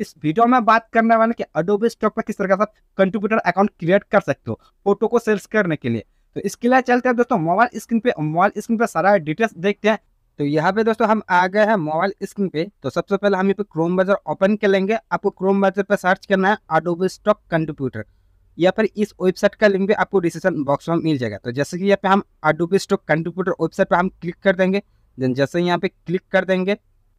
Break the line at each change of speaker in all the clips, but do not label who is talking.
इस वीडियो में बात करने वाले कि अडोबे स्टॉक पर किस तरह का कंट्रीब्यूटर अकाउंट क्रिएट कर सकते हो फोटो को सेल्स करने के लिए तो इसके लिए चलते हैं दोस्तों मोबाइल स्क्रीन पे मोबाइल स्क्रीन पे सारा डिटेल्स देखते हैं तो यहाँ पे दोस्तों हम आ गए हैं मोबाइल स्क्रीन पे तो सबसे पहले हम यहाँ पे क्रोम बाजार ओपन कर लेंगे आपको क्रोम बाजार पर सर्च करना है अडोबे स्टॉक कंट्रीब्यूटर या फिर इस वेबसाइट का लिंक भी आपको डिस्क्रिप्शन बॉक्स में मिल जाएगा तो जैसे कि यहाँ पे हम अडोबे स्टॉक कंट्रीब्यूटर वेबसाइट पर हम क्लिक कर देंगे देन जैसे यहाँ पे क्लिक कर देंगे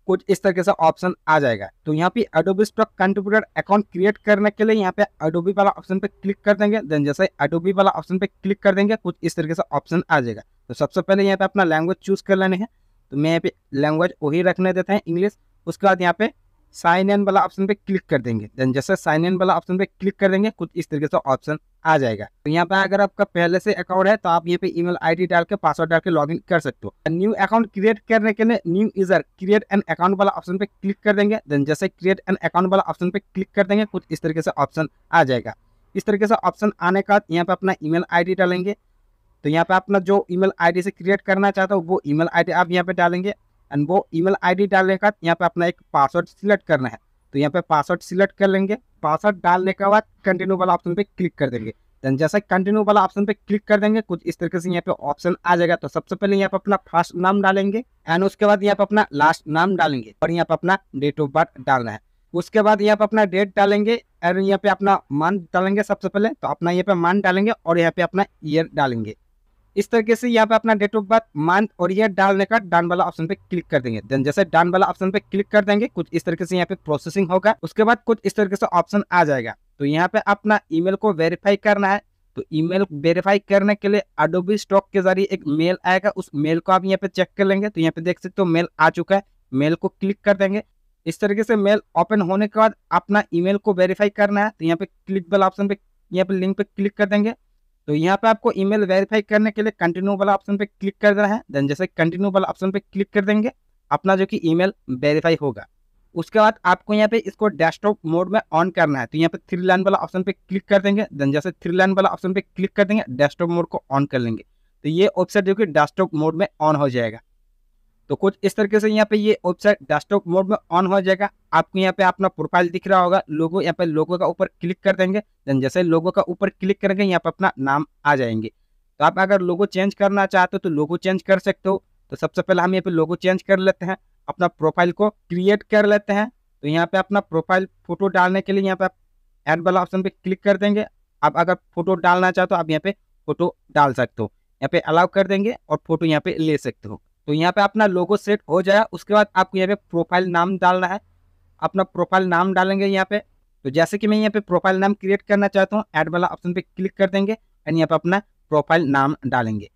कुछ इस तरीके से ऑप्शन आ जाएगा तो यहाँ पे Adobe Stock contributor account create करने के लिए यहाँ पे एडोबी वाला ऑप्शन पे क्लिक कर देंगे देन जैसे एडोबी वाला ऑप्शन पे क्लिक कर देंगे कुछ इस तरीके से ऑप्शन आ जाएगा तो सबसे पहले यहाँ पे अपना लैंग्वेज चूज कर लेने हैं तो मैं यहाँ पे लैंग्वेज वही रखने देते हैं इंग्लिश उसके बाद यहाँ पे साइन इन वाला ऑप्शन पे क्लिक कर देंगे देन जैसे साइन इन वाला ऑप्शन पे क्लिक कर देंगे कुछ इस तरीके से ऑप्शन आ जाएगा तो यहाँ पे अगर आपका पहले से अकाउंट है तो आप यहाँ पे ईमेल आईडी डाल के पासवर्ड डाल के लॉग कर सकते हो न्यू अकाउंट क्रिएट करने के लिए new user create an account वाला ऑप्शन पे क्लिक कर देंगे देन जैसे क्रिएट एन अकाउंट वाला ऑप्शन पे क्लिक कर देंगे कुछ इस तरीके से ऑप्शन आ जाएगा इस तरीके से ऑप्शन आने के बाद यहाँ पे अपना ई मेल डालेंगे तो यहाँ पे अपना जो ईमेल आईडी से क्रिएट करना चाहते हो वो ईमेल आईडी आप यहाँ पे डालेंगे एंड वो ईमेल आईडी डालने के बाद यहाँ पे अपना एक पासवर्ड सिलेक्ट करना है तो यहाँ पे पासवर्ड सिलेक्ट कर लेंगे पासवर्ड डालने के बाद कंटिन्यू वाला ऑप्शन पे क्लिक कर देंगे देन जैसे कंटिन्यू वाला ऑप्शन पे क्लिक कर देंगे कुछ इस तरीके से यहाँ पे ऑप्शन आ जाएगा तो सबसे पहले यहाँ पे अपना फर्स्ट नाम डालेंगे एंड उसके बाद यहाँ पे अपना लास्ट नाम डालेंगे और यहाँ पे अपना डेट ऑफ बर्थ डालना है उसके बाद यहाँ पे अपना डेट डालेंगे एंड यहाँ पे अपना मंथ डालेंगे सबसे पहले तो अपना यहाँ पे मंथ डालेंगे और यहाँ पे अपना ईयर डालेंगे इस तरीके से यहाँ पे अपना डेट ऑफ बर्थ मंथ और ईयर डालने का डन वाला ऑप्शन पे क्लिक कर देंगे देन जैसे डन वाला ऑप्शन पे क्लिक कर देंगे कुछ इस तरीके से यहाँ पे प्रोसेसिंग होगा उसके बाद कुछ इस तरीके से ऑप्शन आ जाएगा तो यहाँ पे अपना ईमेल को वेरीफाई करना है तो ईमेल वेरीफाई करने के लिए अडोबी स्टॉक के जरिए एक मेल आएगा उस मेल को आप यहाँ पे चेक कर लेंगे तो यहाँ पे देख सकते हो मेल आ चुका है मेल को क्लिक कर देंगे इस तरीके से मेल ओपन होने के बाद अपना ईमेल को वेरीफाई करना है तो यहाँ पे क्लिक वाला ऑप्शन पे यहाँ पे लिंक पे क्लिक कर देंगे तो यहाँ पे आपको ईमेल वेरीफाई करने के लिए कंटिन्यू वाला ऑप्शन पे क्लिक कर देना है देन जैसे कंटिन्यू वाला ऑप्शन पे क्लिक कर देंगे अपना जो कि ईमेल वेरीफाई होगा उसके बाद आपको यहाँ पे इसको डेस्कटॉप मोड में ऑन करना है तो यहाँ पे थ्री लाइन वाला ऑप्शन पे क्लिक कर देंगे देन जैसे थ्री लाइन वाला ऑप्शन पे क्लिक कर देंगे डेस्कटॉप मोड को ऑन कर लेंगे तो ये ऑप्शन जो कि डेस्कटॉप मोड में ऑन हो जाएगा तो कुछ इस तरीके से यहाँ पे ये वेबसाइट डेस्कटॉप मोड में ऑन हो जाएगा आपको यहाँ पे अपना प्रोफाइल दिख रहा होगा लोगो यहाँ पे लोगो का ऊपर क्लिक कर देंगे देन जैसे लोगो का ऊपर क्लिक करेंगे यहाँ पे अपना नाम आ जाएंगे तो आप अगर लोगो चेंज करना चाहते हो तो लोगो चेंज कर सकते हो तो सबसे पहले हम यहाँ पे लोगो चेंज कर लेते हैं अपना प्रोफाइल को क्रिएट कर लेते हैं तो यहाँ पे अपना प्रोफाइल फोटो डालने के लिए यहाँ पे आप एड वाला ऑप्शन पे क्लिक कर देंगे आप अगर फोटो डालना चाहते हो आप यहाँ पे फोटो डाल सकते हो यहाँ पे अलाउ कर देंगे और फोटो यहाँ पे ले सकते हो तो यहाँ पे अपना लोगो सेट हो जाएगा उसके बाद आपको यहाँ पे प्रोफाइल नाम डालना है अपना प्रोफाइल नाम डालेंगे यहाँ पे तो जैसे कि मैं यहाँ पे प्रोफाइल नाम क्रिएट करना चाहता हूँ ऐड वाला ऑप्शन पे क्लिक कर देंगे एंड यहाँ पे अपना प्रोफाइल नाम डालेंगे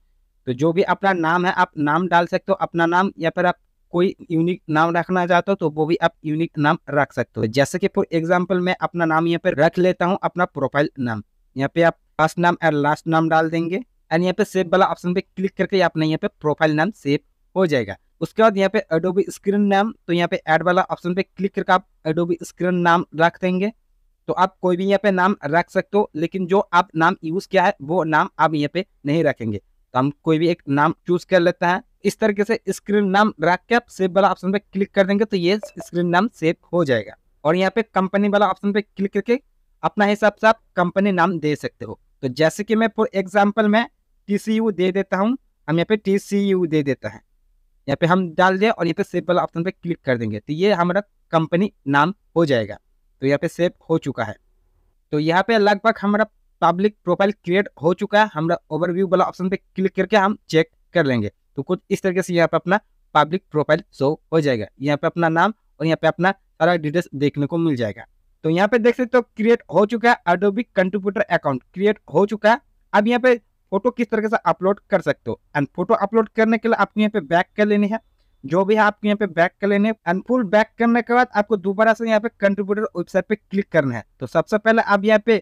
तो जो भी अपना नाम है आप नाम डाल सकते हो अपना नाम या फिर आप कोई यूनिक नाम रखना चाहते हो तो वो भी आप यूनिक नाम रख सकते हो जैसे कि फॉर एग्जाम्पल मैं अपना नाम यहाँ पे रख लेता हूँ अपना प्रोफाइल नाम यहाँ पे आप फर्स्ट नाम एंड लास्ट नाम डाल देंगे एंड यहाँ पे सेव वाला ऑप्शन पे क्लिक करके आपने यहाँ पे प्रोफाइल नाम सेव हो जाएगा उसके बाद यहाँ पे एडोबी स्क्रीन नाम तो यहाँ पे एड वाला ऑप्शन पे क्लिक करके आप एडोबी स्क्रीन नाम रख देंगे तो आप कोई भी यहाँ पे नाम रख सकते हो लेकिन जो आप नाम यूज किया है वो नाम आप यहाँ पे नहीं रखेंगे तो हम कोई भी एक नाम चूज कर लेते हैं इस तरीके से स्क्रीन नाम रख के आप सेव वाला ऑप्शन पे क्लिक कर देंगे तो ये स्क्रीन नाम सेव हो जाएगा और यहाँ पे कंपनी वाला ऑप्शन पे क्लिक करके अपना हिसाब से आप कंपनी नाम दे सकते हो तो जैसे कि मैं फॉर एग्जाम्पल में टी दे देता हूँ हम यहाँ पे टी दे देता है यहाँ पे हम डाल दें और यहाँ पे सेव वाला ऑप्शन पे क्लिक कर देंगे तो ये हमारा कंपनी नाम हो जाएगा तो यहाँ पे सेव हो चुका है तो यहाँ पे लगभग हमारा पब्लिक प्रोफाइल क्रिएट हो चुका है हमारा ओवरव्यू वाला ऑप्शन पे क्लिक करके हम चेक कर लेंगे तो कुछ इस तरीके से यहाँ पे अपना पब्लिक प्रोफाइल शो हो जाएगा यहाँ पे अपना नाम और यहाँ पे अपना सारा डिटेल्स देखने को मिल जाएगा तो यहाँ पे देख सकते हो क्रिएट हो चुका है अडोबिक कंप्यूटर अकाउंट क्रिएट हो चुका है अब यहाँ पे फोटो किस तरीके से अपलोड कर सकते हो एंड फोटो अपलोड करने के लिए आपको यहाँ पे बैक कर लेनी है जो भी है आपको यहाँ पे बैक कर लेने एंड फुल बैक करने के बाद आपको दोबारा से यहाँ पे कंट्रीब्यूटर वेबसाइट पे क्लिक करना है तो सबसे पहले आप यहाँ पे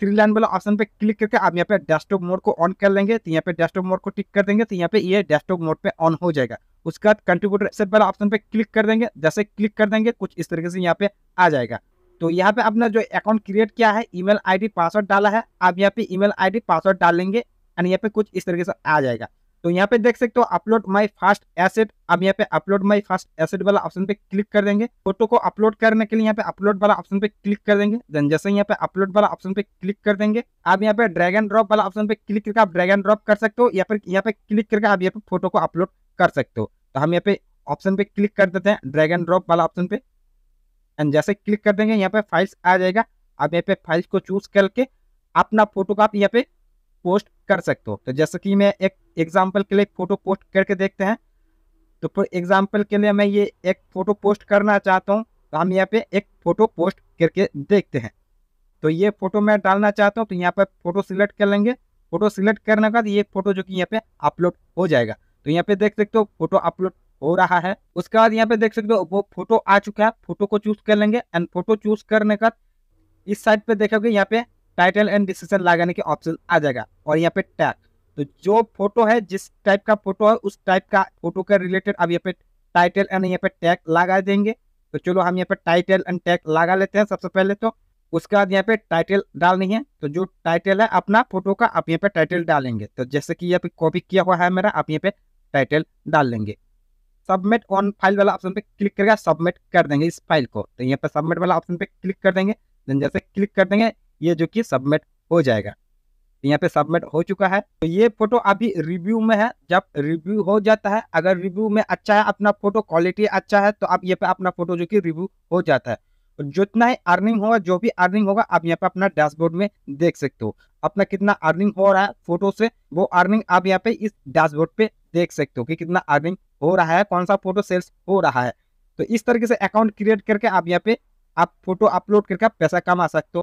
थ्री लाइन वाला ऑप्शन पे क्लिक करके आप यहाँ पे डेस्कटॉप मोड को ऑन कर लेंगे तो यहाँ पे डेस्कटॉप मोड को टिक कर देंगे तो यहाँ पे ये डेस्कटॉप मोड पे ऑन हो जाएगा उसके बाद कंट्रीब्यूटर सेट वाला ऑप्शन पे क्लिक कर देंगे जैसे क्लिक कर देंगे कुछ इस तरीके से यहाँ पे आ जाएगा तो यहाँ पे अपना जो अकाउंट क्रिएट किया है ईमेल आईडी पासवर्ड डाला है आप यहाँ पे ईमेल आईडी पासवर्ड डालेंगे एंड यहाँ पे कुछ इस तरीके से आ जाएगा तो यहाँ पे देख सकते हो अपलोड माई फास्ट एसेट अब यहाँ पे अपलोड माई फास्ट एसेट वाला ऑप्शन पे क्लिक कर देंगे फोटो को अपलोड करने के लिए यहाँ पे अपलोड वाला ऑप्शन पे क्लिक कर देंगे देन जैसे यहाँ पे अपलोड वाला ऑप्शन पे क्लिक कर देंगे आप यहाँ पे ड्रैग एंड ड्रॉप वाला ऑप्शन पे क्लिक करके आप ड्रैग एंड ड्रॉप कर सकते हो या फिर यहाँ पे क्लिक करके आप यहाँ पे फोटो को अपलोड कर सकते हो तो हम यहाँ पे ऑप्शन पे क्लिक कर देते हैं ड्रैग एंड ड्रॉप वाला ऑप्शन पे एंड जैसे क्लिक कर देंगे यहाँ पे फाइल्स आ जाएगा आप यहाँ पे फाइल्स को चूज करके अपना फोटो को आप यहाँ पे पोस्ट कर सकते हो तो जैसे कि मैं एक एग्जाम्पल के लिए फ़ोटो पोस्ट करके देखते हैं तो फिर एग्जाम्पल के लिए मैं ये एक फ़ोटो पोस्ट करना चाहता हूँ तो हम यहाँ पे एक फ़ोटो पोस्ट करके देखते हैं तो ये फ़ोटो मैं डालना चाहता हूँ तो यहाँ पर फ़ोटो सिलेक्ट कर लेंगे फ़ोटो सिलेक्ट करने के बाद ये फ़ोटो जो कि यहाँ पे अपलोड हो जाएगा तो यहाँ पे देख सकते हो फ़ोटो अपलोड हो रहा है उसके बाद यहाँ पे देख सकते हो वो फोटो आ चुका है फोटो को चूज कर लेंगे एंड फोटो चूज करने का इस साइड पे देखोगे यहाँ पे टाइटल एंड डिस्क्रिप्शन लगाने के ऑप्शन आ जाएगा और यहाँ पे टैग तो जो फोटो है जिस टाइप का फोटो है उस टाइप का फोटो के रिलेटेड अब यहाँ पे टाइटल एंड यहाँ पे टैग लगा देंगे तो चलो हम यहाँ पे टाइटल एंड टैग लगा लेते हैं सबसे पहले तो उसके बाद यहाँ पे टाइटल डालनी है तो जो टाइटल है अपना फोटो का आप यहाँ पे टाइटल डालेंगे तो जैसे कि यहाँ पे कॉपी किया हुआ है मेरा आप यहाँ पे टाइटल डाल लेंगे सबमिट ऑन फाइल वाला ऑप्शन पे क्लिक करके सबमिट कर देंगे इस फाइल को तो यहाँ पे सबमिट वाला ऑप्शन पे क्लिक कर देंगे जैसे क्लिक कर देंगे ये जो कि सबमिट हो जाएगा यहाँ पे सबमिट हो चुका है तो ये फोटो अभी रिव्यू में है जब रिव्यू हो जाता है अगर रिव्यू में अच्छा है अपना फोटो क्वालिटी अच्छा है तो आप ये पे अपना फोटो जो कि रिव्यू हो जाता है जितना ही अर्निंग होगा जो भी अर्निंग होगा आप यहाँ पे अपना डैशबोर्ड में देख सकते हो अपना कितना अर्निंग हो रहा है फोटो से वो अर्निंग आप यहाँ पे इस डैशबोर्ड पे देख सकते हो कि कितना अर्निंग हो रहा है कौन सा फोटो सेल्स हो रहा है तो इस तरीके से अकाउंट क्रिएट करके आप यहाँ पे आप फोटो अपलोड करके पैसा कमा सकते हो